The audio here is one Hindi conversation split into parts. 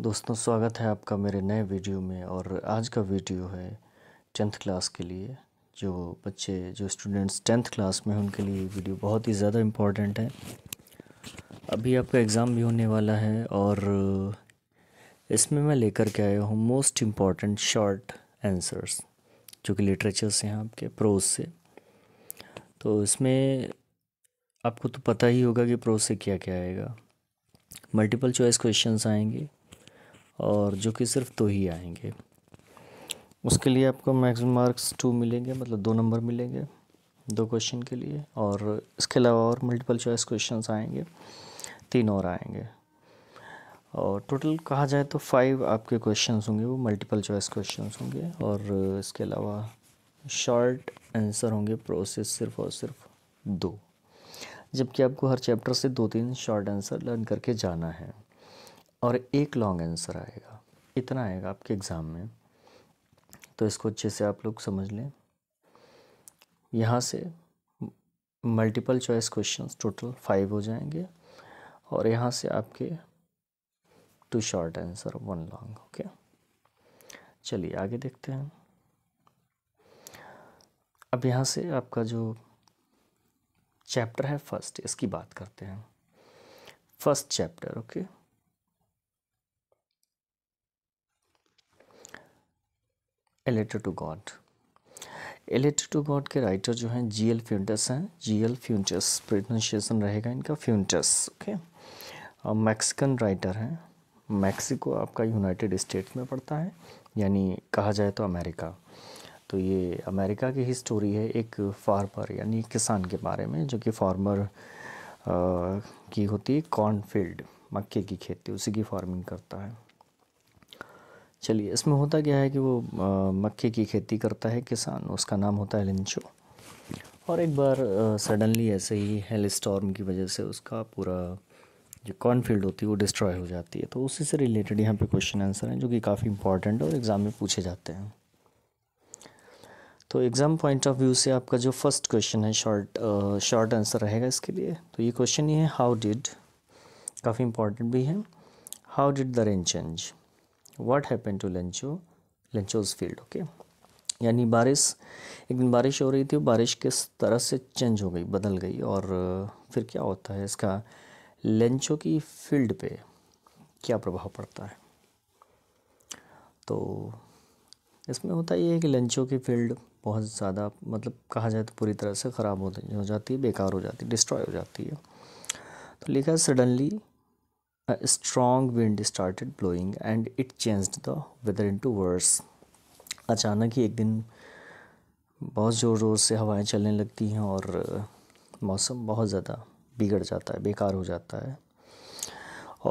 दोस्तों स्वागत है आपका मेरे नए वीडियो में और आज का वीडियो है टेंथ क्लास के लिए जो बच्चे जो स्टूडेंट्स टेंथ क्लास में उनके लिए वीडियो बहुत ही ज़्यादा इम्पॉर्टेंट है अभी आपका एग्ज़ाम भी होने वाला है और इसमें मैं लेकर के आया हूँ मोस्ट इम्पॉर्टेंट शॉर्ट आंसर्स जो कि लिटरेचर से हैं आपके प्रोज से तो इसमें आपको तो पता ही होगा कि प्रोज से क्या क्या आएगा मल्टीपल चॉइस क्वेश्चंस आएंगे और जो कि सिर्फ दो ही आएंगे उसके लिए आपको मैक्सिमम मार्क्स टू मिलेंगे मतलब दो नंबर मिलेंगे दो क्वेश्चन के लिए और इसके अलावा और मल्टीपल चॉइस क्वेश्चंस आएंगे तीन और आएंगे और टोटल कहा जाए तो फाइव आपके क्वेश्चंस होंगे वो मल्टीपल चॉइस क्वेश्चंस होंगे और इसके अलावा शॉर्ट आंसर होंगे प्रोसेस सिर्फ और सिर्फ दो जबकि आपको हर चैप्टर से दो तीन शॉर्ट आंसर लर्न करके जाना है और एक लॉन्ग आंसर आएगा इतना आएगा आपके एग्ज़ाम में तो इसको अच्छे से आप लोग समझ लें यहाँ से multiple choice questions total five हो जाएंगे और यहाँ से आपके two short answer one long okay चलिए आगे देखते हैं अब यहाँ से आपका जो चैप्टर है फर्स्ट इसकी बात करते हैं first chapter okay okay? A letter to God a letter to God के राइटर जो हैं जी एल फ्यूंटस हैं जी एल फ्यूंटस प्रोनाउंसिएशन रहेगा इनका फ्यूंटस ओके मैक्सिकन राइटर हैं मैक्सिको आपका यूनाइटेड स्टेट्स में पड़ता है यानी कहा जाए तो अमेरिका तो ये अमेरिका की ही स्टोरी है एक फार्मर यानी किसान के बारे में जो कि फार्मर की होती है कॉर्नफील्ड मक्के की खेती उसी की फार्मिंग करता है चलिए इसमें होता क्या है कि वो मक्के की खेती करता है किसान उसका नाम होता है लिंचो और एक बार सडनली ऐसे ही हेल स्टॉर्म की वजह से उसका पूरा जो कॉर्नफील्ड होती है वो डिस्ट्रॉय हो जाती है तो उसी से रिलेटेड यहाँ पे क्वेश्चन आंसर हैं जो कि काफ़ी इंपॉर्टेंट और एग्ज़ाम में पूछे जाते हैं तो एग्ज़ाम पॉइंट ऑफ व्यू से आपका जो फर्स्ट क्वेश्चन है शॉर्ट शॉर्ट आंसर रहेगा इसके लिए तो ये क्वेश्चन ये है हाउ डिड काफ़ी इंपॉर्टेंट भी है how did the rain change what happen to Lencho Lencho's field okay यानी बारिश एक दिन बारिश हो रही थी बारिश किस तरह से चेंज हो गई बदल गई और फिर क्या होता है इसका लंचो की फील्ड पे क्या प्रभाव पड़ता है तो इसमें होता ये है कि लंचों की फील्ड बहुत ज़्यादा मतलब कहा जाए तो पूरी तरह से ख़राब हो हो जाती है बेकार हो जाती है डिस्ट्रॉय हो जाती है तो लिखा suddenly a strong wind started blowing and it changed the weather into worse अचानक ही एक दिन बहुत ज़ोर ज़ोर से हवाएं चलने लगती हैं और मौसम बहुत ज़्यादा बिगड़ जाता है बेकार हो जाता है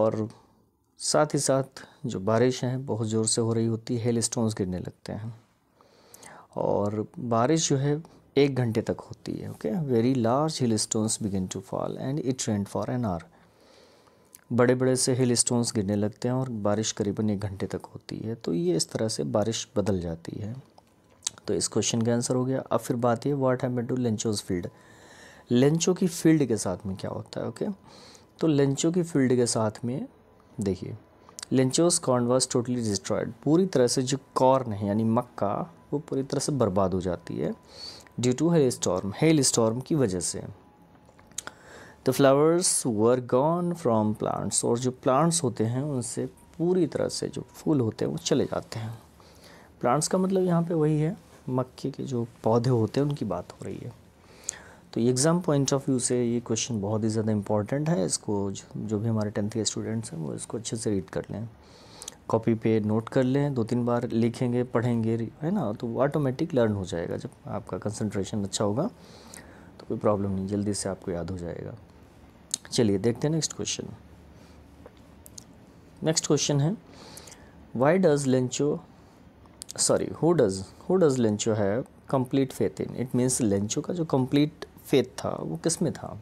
और साथ ही साथ जो बारिश हैं बहुत ज़ोर से हो रही होती है हेल स्टोन्स गिरने लगते हैं और बारिश जो है एक घंटे तक होती है okay very large hail stones begin to fall and it rained for an hour बड़े बड़े से हिल स्टोन्स गिरने लगते हैं और बारिश करीबन एक घंटे तक होती है तो ये इस तरह से बारिश बदल जाती है तो इस क्वेश्चन का आंसर हो गया अब फिर बात ये what happen to Lencho's field Lencho की फील्ड के साथ में क्या होता है ओके तो लेंचो की फील्ड के साथ में देखिए Lencho's corn was totally destroyed पूरी तरह से जो कॉर्न है यानी मक्का वो पूरी तरह से बर्बाद हो जाती है due to hail storm hail storm की वजह से the flowers were gone from plants और जो प्लांट्स होते हैं उनसे पूरी तरह से जो फूल होते हैं वो चले जाते हैं प्लांट्स का मतलब यहाँ पे वही है मक्के के जो पौधे होते हैं उनकी बात हो रही है तो एग्ज़ाम पॉइंट ऑफ व्यू से ये क्वेश्चन बहुत ही ज़्यादा इंपॉर्टेंट है इसको जो, जो भी हमारे टेंथ के स्टूडेंट्स हैं वो इसको अच्छे से रीड कर लें कॉपी पे नोट कर लें दो तीन बार लिखेंगे पढ़ेंगे है ना तो वो ऑटोमेटिक लर्न हो जाएगा जब आपका कंसंट्रेशन अच्छा होगा तो कोई प्रॉब्लम नहीं जल्दी से आपको याद हो जाएगा चलिए देखते हैं नेक्स्ट क्वेश्चन नेक्स्ट क्वेश्चन है why does Lencho sorry who does who does Lencho है complete faith in it means Lencho का जो कंप्लीट फेथ था वो किस में था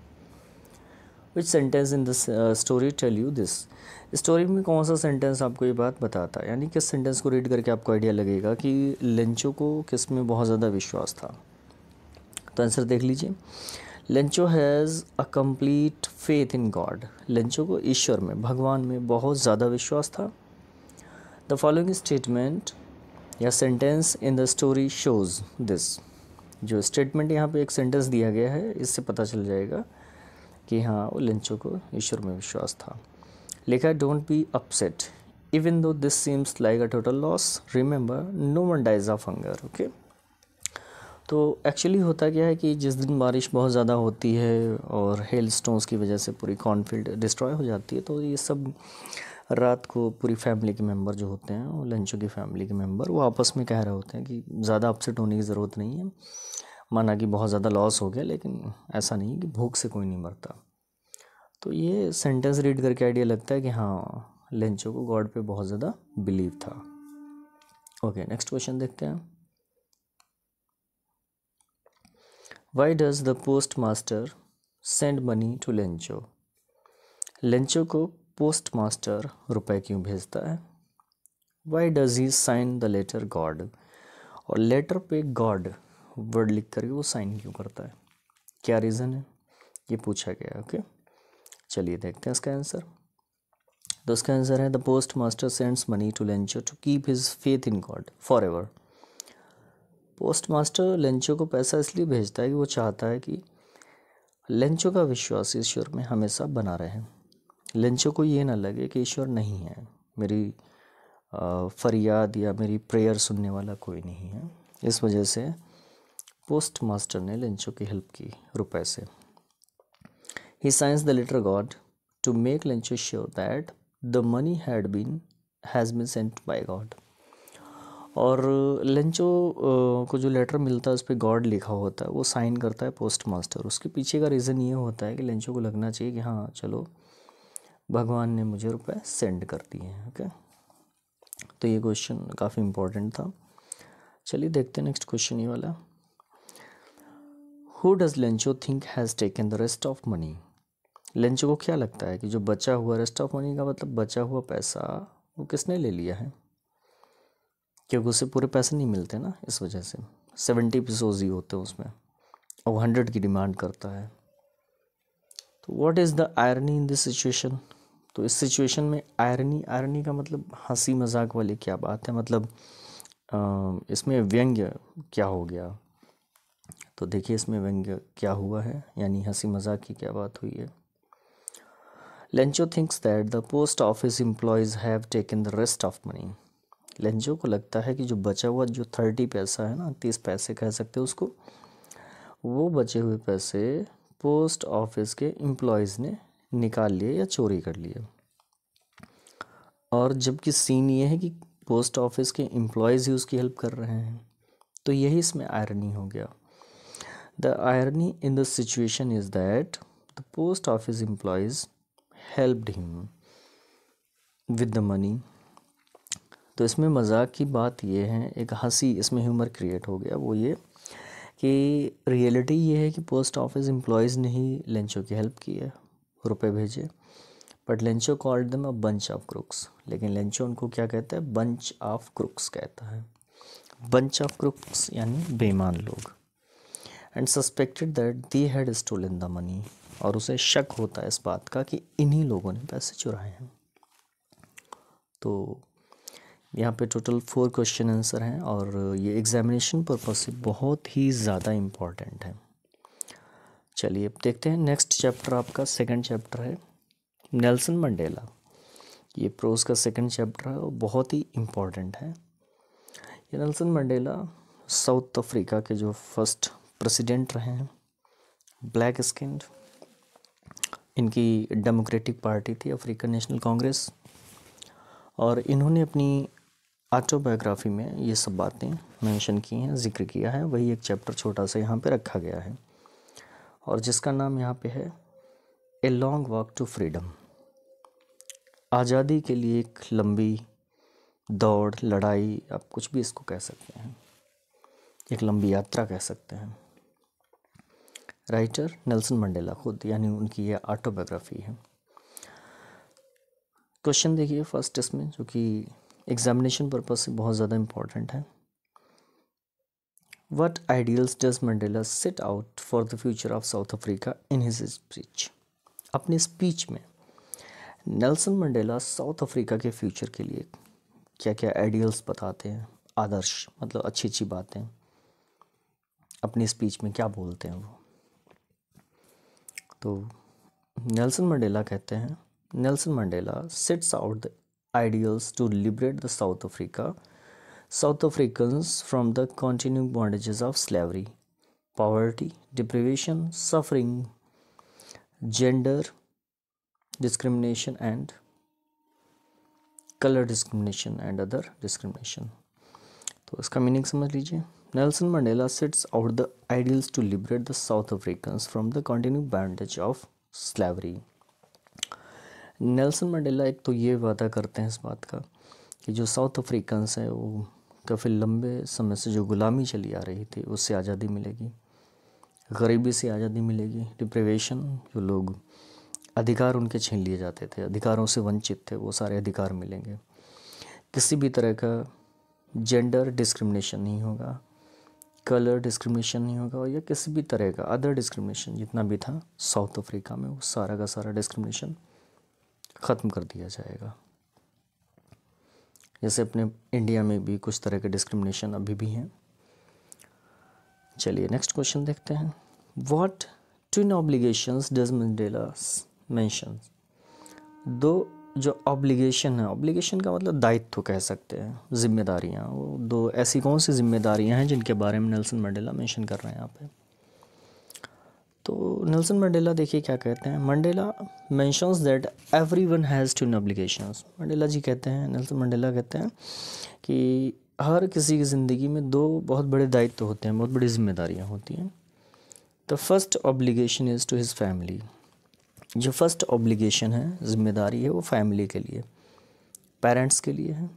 which sentence in this story tell you this story में कौन सा सेंटेंस आपको ये बात बताता है यानी किस सेंटेंस को रीड करके आपको आइडिया लगेगा कि लेंचो को किस में बहुत ज़्यादा विश्वास था तो आंसर देख लीजिए Lencho has a complete faith in God Lencho को ईश्वर में भगवान में बहुत ज़्यादा विश्वास था द फॉलोइंग स्टेटमेंट या sentence in the story shows this जो स्टेटमेंट यहाँ पे एक सेंटेंस दिया गया है इससे पता चल जाएगा कि हाँ वो लंचो को ईश्वर में विश्वास था लिखा है don't be upset even though this seems like a total loss remember no one dies of hunger okay तो एक्चुअली होता क्या है कि जिस दिन बारिश बहुत ज़्यादा होती है और हेल स्टोन्स की वजह से पूरी कॉर्नफील्ड डिस्ट्रॉय हो जाती है तो ये सब रात को पूरी फैमिली के मेंबर जो होते हैं और लंचों की फैमिली के मेंबर वो आपस में कह रहे होते हैं कि ज़्यादा अपसेट होने की ज़रूरत नहीं है माना कि बहुत ज़्यादा लॉस हो गया लेकिन ऐसा नहीं कि भूख से कोई नहीं मरता तो ये सेंटेंस रीड करके आइडिया लगता है कि हाँ लंचों को गॉड पे बहुत ज़्यादा बिलीव था ओके नेक्स्ट क्वेश्चन देखते हैं Why does the postmaster send money to Lencho? Lencho को मास्टर रुपए क्यों भेजता है why does he sign the letter God और लेटर पे गॉड वर्ड लिख करके वो साइन क्यों करता है क्या रीज़न है ये पूछा गया ओके चलिए देखते हैं इसका आंसर तो इसका आंसर है the postmaster sends money to Lencho to keep his faith in God forever postmaster Lencho को पैसा इसलिए भेजता है कि वो चाहता है कि लेंचो का विश्वास ईश्वर में हमेशा बना रहे लेंचो को ये ना लगे कि ईश्वर नहीं है मेरी फरियाद या मेरी प्रेयर सुनने वाला कोई नहीं है इस वजह से पोस्ट मास्टर ने लेंचो की हेल्प की रुपए से ही signs the letter God to make Lencho sure that the money had been has been sent by God और लंचो को जो लेटर मिलता है उस पर गॉड लिखा होता है वो साइन करता है पोस्ट मास्टर उसके पीछे का रीज़न ये होता है कि लंचो को लगना चाहिए कि हाँ चलो भगवान ने मुझे रुपए सेंड कर दिए हैं ओके तो ये क्वेश्चन काफ़ी इम्पोर्टेंट था चलिए देखते हैं नेक्स्ट क्वेश्चन ये वाला who does Lencho think has taken the rest of money Lencho को क्या लगता है कि जो बचा हुआ रेस्ट ऑफ मनी का मतलब बचा हुआ पैसा वो किसने ले लिया है क्योंकि उससे पूरे पैसे नहीं मिलते ना इस वजह से सेवेंटी एपिसोड्स ही होते हैं उसमें और वो हंड्रेड की डिमांड करता है तो what is the irony in this situation तो इस सिचुएशन में आयरनी आयरनी का मतलब हंसी मजाक वाली क्या बात है मतलब इसमें व्यंग्य क्या हो गया तो देखिए इसमें व्यंग्य क्या हुआ है यानी हंसी मजाक की क्या बात हुई है Lencho thinks that the post office employees have taken the rest of money Lencho को लगता है कि जो बचा हुआ जो थर्टी पैसा है ना तीस पैसे कह सकते हैं उसको वो बचे हुए पैसे पोस्ट ऑफिस के एम्प्लॉयज़ ने निकाल लिए या चोरी कर लिए और जबकि सीन ये है कि पोस्ट ऑफिस के एम्प्लॉयज़ ही उसकी हेल्प कर रहे हैं तो यही इसमें आयरनी हो गया the irony in the situation is that the post office employees helped him with the money तो इसमें मजाक की बात ये है एक हंसी इसमें ह्यूमर क्रिएट हो गया वो ये कि रियलिटी ये है कि पोस्ट ऑफिस एम्प्लॉयज़ ने ही लंचों की हेल्प की है रुपए भेजे बट लंचो कॉल्ड दम अ बंच ऑफ क्रुक्स लेकिन लंचो उनको क्या कहता है बंच ऑफ क्रुक्स कहता है बंच ऑफ क्रुक्स यानी बेईमान लोग and suspected that they had in the money और उसे शक होता है इस बात का कि इन्हीं लोगों ने पैसे चुराए हैं तो यहाँ पे टोटल फोर क्वेश्चन आंसर हैं और ये एग्जामिनेशन पर्पज से बहुत ही ज़्यादा इम्पॉर्टेंट है चलिए अब देखते हैं नेक्स्ट चैप्टर आपका सेकंड चैप्टर है नेल्सन मंडेला ये प्रोज का सेकंड चैप्टर है और बहुत ही इम्पॉर्टेंट है ये नेल्सन मंडेला साउथ अफ्रीका के जो फर्स्ट प्रेसिडेंट रहे हैं ब्लैक स्किन इनकी डेमोक्रेटिक पार्टी थी अफ्रीकन नेशनल कांग्रेस और इन्होंने अपनी ऑटोबायोग्राफी में ये सब बातें मेंशन की हैं जिक्र किया है वही एक चैप्टर छोटा सा यहाँ पे रखा गया है और जिसका नाम यहाँ पे है a long walk to freedom आज़ादी के लिए एक लंबी दौड़ लड़ाई आप कुछ भी इसको कह सकते हैं एक लंबी यात्रा कह सकते हैं राइटर नेल्सन मंडेला खुद यानी उनकी यह ऑटोबायोग्राफी है क्वेश्चन देखिए फर्स्ट इसमें जो कि एग्जामिनेशन पर्पज से बहुत ज़्यादा इम्पोर्टेंट है what ideals does Mandela set out for the future of South Africa in his speech अपने स्पीच में नेल्सन मंडेला साउथ अफ्रीका के फ्यूचर के लिए क्या क्या आइडियल्स बताते हैं आदर्श मतलब अच्छी अच्छी बातें अपनी स्पीच में क्या बोलते हैं वो तो नेल्सन मंडेला कहते हैं Nelson Mandela sets out the ideals to liberate the South Africa, South Africans from the continuing bondages of slavery, poverty, deprivation, suffering, gender discrimination and color discrimination and other discrimination. तो इसका मीनिंग समझ लीजिए Nelson Mandela sets out the ideals to liberate the South Africans from the continue bondage of slavery Nelson Mandela एक तो ये वादा करते हैं इस बात का कि जो साउथ अफ्रीकन्स हैं वो काफ़ी लंबे समय से जो गुलामी चली आ रही थी उससे आज़ादी मिलेगी गरीबी से आज़ादी मिलेगी डिप्रेवेशन जो लोग अधिकार उनके छीन लिए जाते थे अधिकारों से वंचित थे वो सारे अधिकार मिलेंगे किसी भी तरह का जेंडर डिस्क्रिमिनेशन नहीं होगा कलर डिस्क्रिमिनेशन नहीं होगा या किसी भी तरह का अदर डिस्क्रिमिनेशन जितना भी था साउथ अफ्रीका में वो सारा का सारा डिस्क्रिमिनेशन ख़त्म कर दिया जाएगा जैसे अपने इंडिया में भी कुछ तरह के डिस्क्रिमिनेशन अभी भी हैं चलिए नेक्स्ट क्वेश्चन देखते हैं what twin obligation does Mandela's mention दो जो ऑब्लिगेशन है ऑब्लिगेशन का मतलब दायित्व कह सकते हैं जिम्मेदारियाँ वो दो ऐसी कौन सी जिम्मेदारियाँ हैं जिनके बारे में नेल्सन मंडेला मेंशन कर रहे हैं यहाँ पे तो नेल्सन मंडेला देखिए क्या कहते हैं Mandela mentions that every one has two obligations Mandela ji कहते हैं नेल्सन मंडेला कहते हैं कि हर किसी की ज़िंदगी में दो बहुत बड़े दायित्व तो होते हैं बहुत बड़ी जिम्मेदारियाँ होती हैं the first obligation is to his family जो फर्स्ट ऑब्लिगेशन है जिम्मेदारी है वो फैमिली के लिए पेरेंट्स के लिए है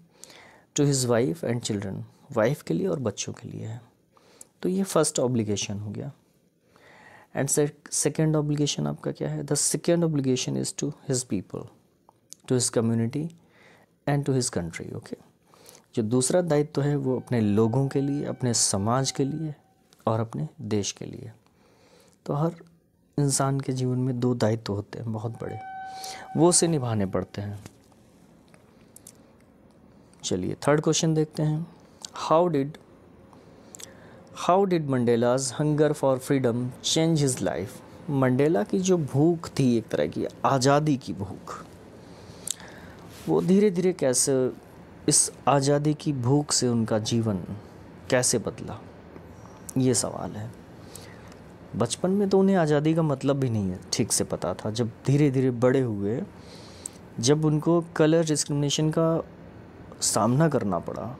to his wife and children wife के लिए और बच्चों के लिए है तो ये फ़र्स्ट ऑब्लिगेशन हो गया एंड सेकेंड ऑब्लिगेशन आपका क्या है the second obligation is to his people to his community and to his country okay जो दूसरा दायित्व तो है वो अपने लोगों के लिए अपने समाज के लिए और अपने देश के लिए तो हर इंसान के जीवन में दो दायित्व तो होते हैं बहुत बड़े वो उसे निभाने पड़ते हैं चलिए थर्ड क्वेश्चन देखते हैं how did how did Mandela's hunger for freedom change his life Mandela की जो भूख थी एक तरह की आज़ादी की भूख वो धीरे धीरे कैसे इस आज़ादी की भूख से उनका जीवन कैसे बदला ये सवाल है बचपन में तो उन्हें आज़ादी का मतलब भी नहीं है ठीक से पता था जब धीरे धीरे बड़े हुए जब उनको कलर डिस्क्रिमिनेशन का सामना करना पड़ा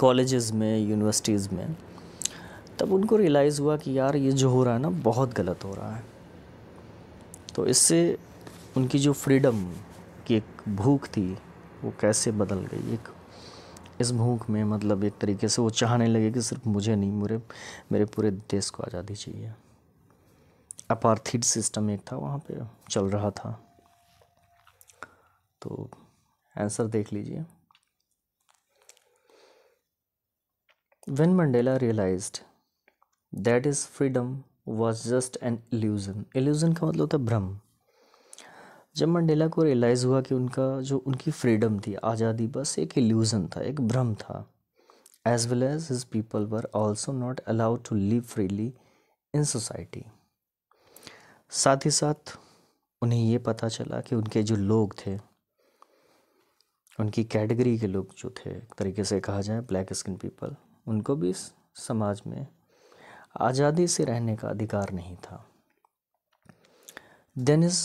कॉलेज़ में यूनिवर्सिटीज़ में तब उनको रियलाइज़ हुआ कि यार ये जो हो रहा है ना बहुत गलत हो रहा है तो इससे उनकी जो फ्रीडम की एक भूख थी वो कैसे बदल गई एक इस भूख में मतलब एक तरीके से वो चाहने लगे कि सिर्फ मुझे नहीं मेरे मेरे पूरे देश को आज़ादी चाहिए अपार्थीड सिस्टम एक था वहाँ पे चल रहा था तो आंसर देख लीजिए When Mandela realized that his freedom was just an illusion, illusion का मतलब होता है भ्रम जब मंडेला को रियलाइज़ हुआ कि उनका जो उनकी फ्रीडम थी आज़ादी बस एक इल्यूज़न था एक भ्रम था as well as his people were also not allowed to live freely in society साथ ही साथ उन्हें ये पता चला कि उनके जो लोग थे उनकी कैटेगरी के लोग जो थे एक तरीके से कहा जाए ब्लैक स्किन पीपल उनको भी समाज में आज़ादी से रहने का अधिकार नहीं था then is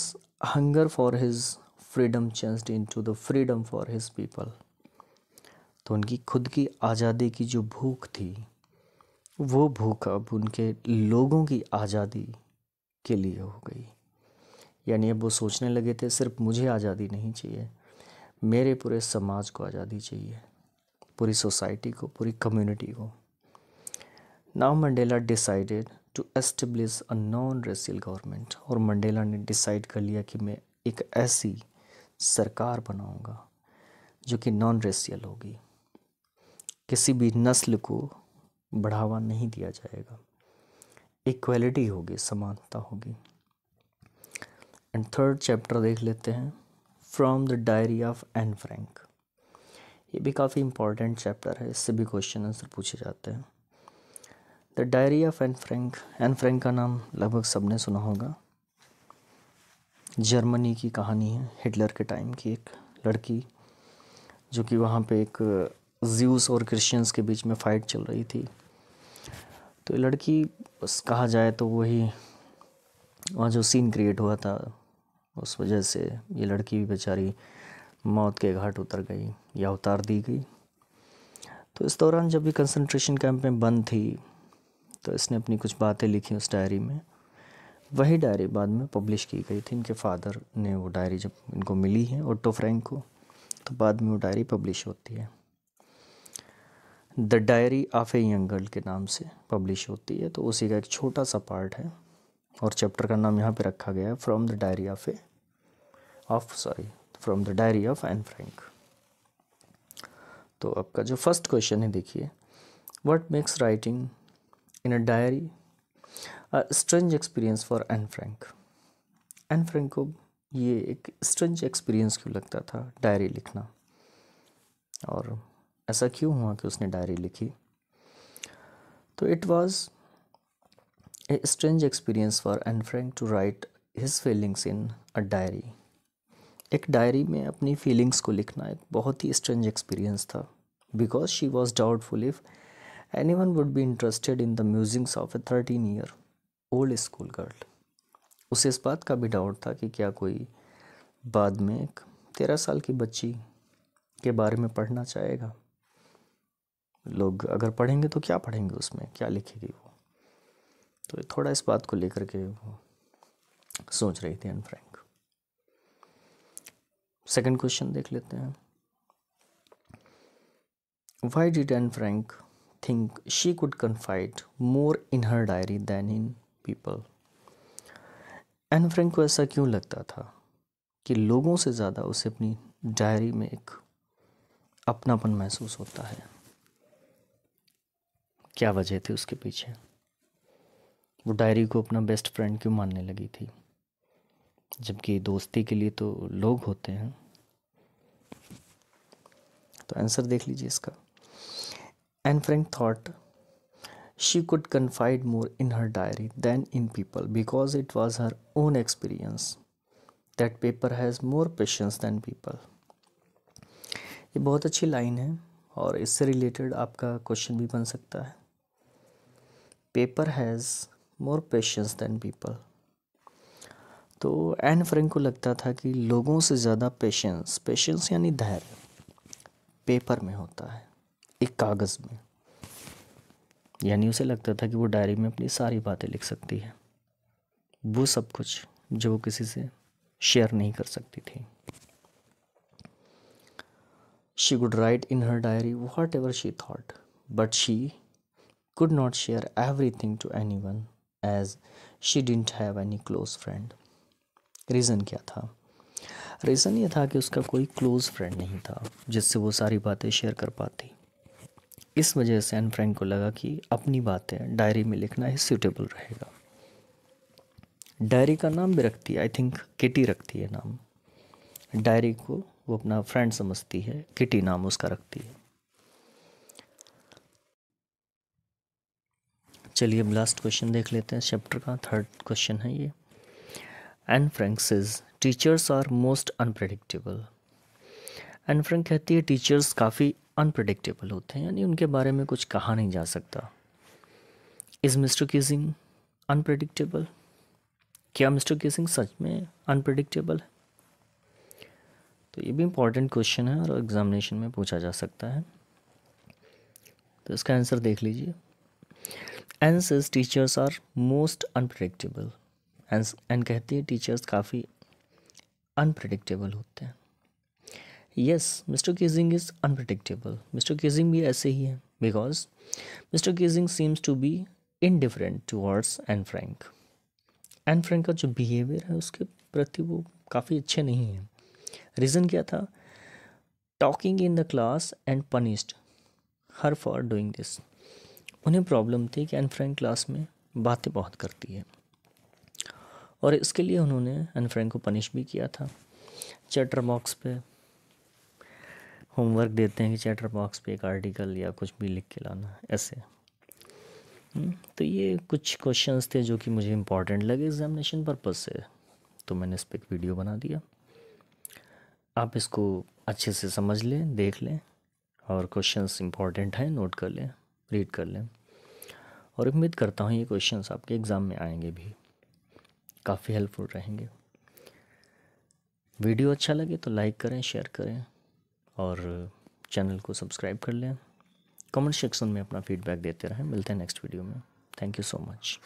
hunger for his freedom changed into the freedom for his people तो उनकी खुद की आज़ादी की जो भूख थी वो भूख अब उनके लोगों की आज़ादी के लिए हो गई यानी अब वो सोचने लगे थे सिर्फ मुझे आज़ादी नहीं चाहिए मेरे पूरे समाज को आज़ादी चाहिए पूरी सोसाइटी को पूरी कम्युनिटी को now Mandela decided to establish a non racial government और मंडेला ने डिसाइड कर लिया कि मैं एक ऐसी सरकार बनाऊंगा जो कि नॉन रेसियल होगी किसी भी नस्ल को बढ़ावा नहीं दिया जाएगा इक्वलिटी होगी समानता होगी एंड थर्ड चैप्टर देख लेते हैं from the diary of Anne Frank ये भी काफ़ी इंपॉर्टेंट चैप्टर है इससे भी क्वेश्चन आंसर पूछे जाते हैं the diary of Anne Frank Anne Frank का नाम लगभग सब ने सुना होगा जर्मनी की कहानी है हिटलर के टाइम की एक लड़की जो कि वहाँ पे एक ज्यूस और क्रिश्चियंस के बीच में फ़ाइट चल रही थी तो ये लड़की बस कहा जाए तो वही वहाँ जो सीन क्रिएट हुआ था उस वजह से ये लड़की भी बेचारी मौत के घाट उतर गई या उतार दी गई तो इस दौरान जब भी कंसंट्रेशन कैंप में बंद थी तो इसने अपनी कुछ बातें लिखी उस डायरी में वही डायरी बाद में पब्लिश की गई थी इनके फादर ने वो डायरी जब इनको मिली है ओटो फ्रैंक को तो बाद में वो डायरी पब्लिश होती है the diary of a young girl के नाम से पब्लिश होती है तो उसी का एक छोटा सा पार्ट है और चैप्टर का नाम यहाँ पे रखा गया है from the diary of a of sorry from the diary of Anne Frank तो आपका जो फर्स्ट क्वेश्चन है देखिए what makes writing in a diary strange experience for Anne Frank Anne Frank को ये एक स्ट्रेंज एक्सपीरियंस क्यों लगता था डायरी लिखना और ऐसा क्यों हुआ कि उसने डायरी लिखी तो it was a strange experience for Anne Frank to write his feelings in a diary एक डायरी में अपनी फीलिंग्स को लिखना एक बहुत ही स्ट्रेंज एक्सपीरियंस था because she was doubtful if anyone would be interested in the musings of a thirteen year old school girl उसे इस बात का भी डाउट था कि क्या कोई बाद में एक तेरह साल की बच्ची के बारे में पढ़ना चाहेगा लोग अगर पढ़ेंगे तो क्या पढ़ेंगे उसमें क्या लिखेगी वो तो थोड़ा इस बात को लेकर के वो सोच रही थी एन सेकंड क्वेश्चन देख लेते हैं why did Anne Frank think she could confide more in her diary than in people Anne Frank को ऐसा क्यों लगता था कि लोगों से ज़्यादा उसे अपनी डायरी में एक अपनापन महसूस होता है क्या वजह थी उसके पीछे वो डायरी को अपना बेस्ट फ्रेंड क्यों मानने लगी थी जबकि दोस्ती के लिए तो लोग होते हैं तो आंसर देख लीजिए इसका Anne Frank thought she could confide more in her diary than in people because it was her own experience that paper has more patience than people ये बहुत अच्छी लाइन है और इससे रिलेटेड आपका क्वेश्चन भी बन सकता है paper has more patience than people तो एन फ्रेंक को लगता था कि लोगों से ज़्यादा पेशेंस पेशेंस यानी धैर्य पेपर में होता है एक कागज़ में यानी उसे लगता था कि वो डायरी में अपनी सारी बातें लिख सकती है वो सब कुछ जो वो किसी से शेयर नहीं कर सकती थी she could write in her diary whatever she thought but she share everything to anyone as she didn't have any close friend reason क्या था रीज़न ये था कि उसका कोई क्लोज़ फ्रेंड नहीं था जिससे वो सारी बातें शेयर कर पाती इस वजह से एन फ्रेंक को लगा कि अपनी बातें डायरी में लिखना ही सूटेबल रहेगा डायरी का नाम भी रखती है आई थिंक किटी रखती है नाम डायरी को वो अपना फ्रेंड समझती है किटी नाम उसका रखती है चलिए अब लास्ट क्वेश्चन देख लेते हैं चैप्टर का थर्ड क्वेश्चन है ये Anne is teachers are most unpredictable Anne Frank कहती है टीचर्स काफ़ी अनप्रडिक्टेबल होते हैं यानी उनके बारे में कुछ कहा नहीं जा सकता इज़ मिस्टर किसिंग अनप्रडिक्टेबल क्या मिस्टर किसिंग सच में अनप्रडिक्टेबल है तो ये भी इम्पॉर्टेंट क्वेश्चन है और एग्जामिनेशन में पूछा जा सकता है तो इसका आंसर देख लीजिए Anne says teachers are most unpredictable Anne कहती है टीचर्स काफ़ी अनप्रडिक्टेबल होते हैं yes Mister Keesing is unpredictable Mister Keesing भी ऐसे ही है because Mister Keesing seems to be indifferent towards Anne Frank Anne Frank का जो बिहेवियर है उसके प्रति वो काफ़ी अच्छे नहीं हैं रीज़न क्या था talking in the class and punished her for doing this उन्हें प्रॉब्लम थी कि एंड फ्रैंक क्लास में बातें बहुत करती है और इसके लिए उन्होंने फ्रेंक को पनिश भी किया था चैटर बॉक्स पे होमवर्क देते हैं कि चैटर बॉक्स पे एक आर्टिकल या कुछ भी लिख के लाना ऐसे हम्म, तो ये कुछ क्वेश्चंस थे जो कि मुझे इम्पॉर्टेंट लगे एग्जामिनेशन पर्पज़ से तो मैंने इस पर एक वीडियो बना दिया आप इसको अच्छे से समझ लें देख लें और क्वेश्चंस इंपॉर्टेंट हैं नोट कर लें रीड कर लें और उम्मीद करता हूँ ये क्वेश्चंस आपके एग्ज़ाम में आएंगे भी काफ़ी हेल्पफुल रहेंगे वीडियो अच्छा लगे तो लाइक करें शेयर करें और चैनल को सब्सक्राइब कर लें कमेंट सेक्शन में अपना फीडबैक देते रहें मिलते हैं नेक्स्ट वीडियो में थैंक यू सो मच